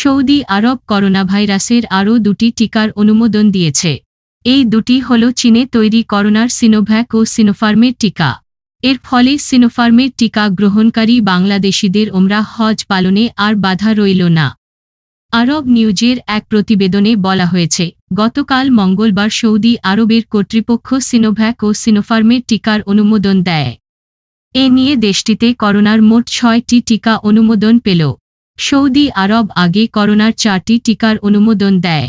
Saudi আরব করোনাভাইরাসের আরও দুটি টিকার অনুমোদন দিয়েছে এই দুটি হল চীনে তৈরি করোনার সিনোভ্যাক ও সিনোফার্মের টিকা এর ফলে সিনোফার্মের টিকা গ্রহণকারী বাংলাদেশিদের ওমরা হজ পালনে আর বাধা রইল না আরব নিউজের এক প্রতিবেদনে বলা হয়েছে গতকাল মঙ্গলবার সৌদি আরবের কর্তৃপক্ষ সিনোভ্যাক ও সিনোফার্মের টিকার অনুমোদন দেয় এ নিয়ে দেশটিতে করোনার মোট ছয়টি টিকা অনুমোদন পেল সৌদি আরব আগে করোনার চারটি টিকার অনুমোদন দেয়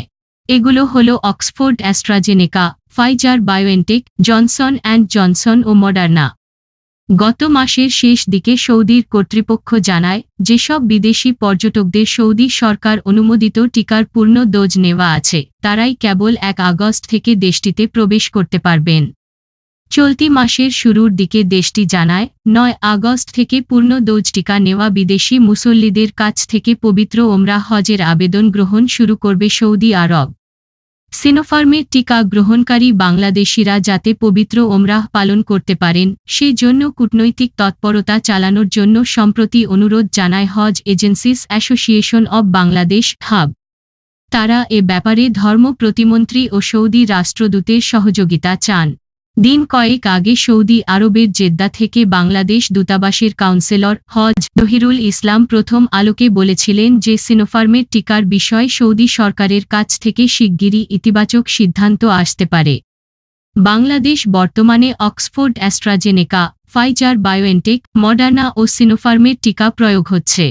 এগুলো হল Oxford AstraZeneca Pfizer BioNTech Johnson and Johnson ও মডার্না গত মাসের শেষ দিকে সৌদির কর্তৃপক্ষ জানায় যেসব বিদেশি পর্যটকদের সৌদি সরকার অনুমোদিত টিকার পূর্ণ ডোজ নেওয়া আছে তারাই কেবল এক আগস্ট থেকে দেশটিতে প্রবেশ করতে পারবেন চলতি মাসের শুরুর দিকে দেশটি জানায় নয় আগস্ট থেকে পূর্ণ ডোজ টিকা নেওয়া বিদেশি মুসল্লিদের কাছ থেকে পবিত্র ওমরা হজের আবেদন গ্রহণ শুরু করবে সৌদি আরব সিনোফার্মের টিকা গ্রহণকারী বাংলাদেশিরা যাতে পবিত্র ওমরাহ পালন করতে পারেন সে জন্য কূটনৈতিক তৎপরতা চালানোর জন্য সম্প্রতি অনুরোধ জানায় Hajj agencies association of Bangladesh HAAB তারা এ ব্যাপারে ধর্ম প্রতিমন্ত্রী ও সৌদি রাষ্ট্রদূতের সহযোগিতা চান দিন কয়েক আগে সৌদি আরবের জেদ্দা থেকে বাংলাদেশ দূতাবাসের কাউন্সেলর হজ জহিরুল ইসলাম প্রথম আলোকে বলেছিলেন যে সিনোফার্মের টিকার বিষয় সৌদি সরকারের কাছ থেকে শিগগিরই ইতিবাচক সিদ্ধান্ত আসতে পারে বাংলাদেশ বর্তমানে Oxford AstraZeneca Pfizer BioNTech Moderna ও সিনোফার্মের টিকা প্রয়োগ হচ্ছে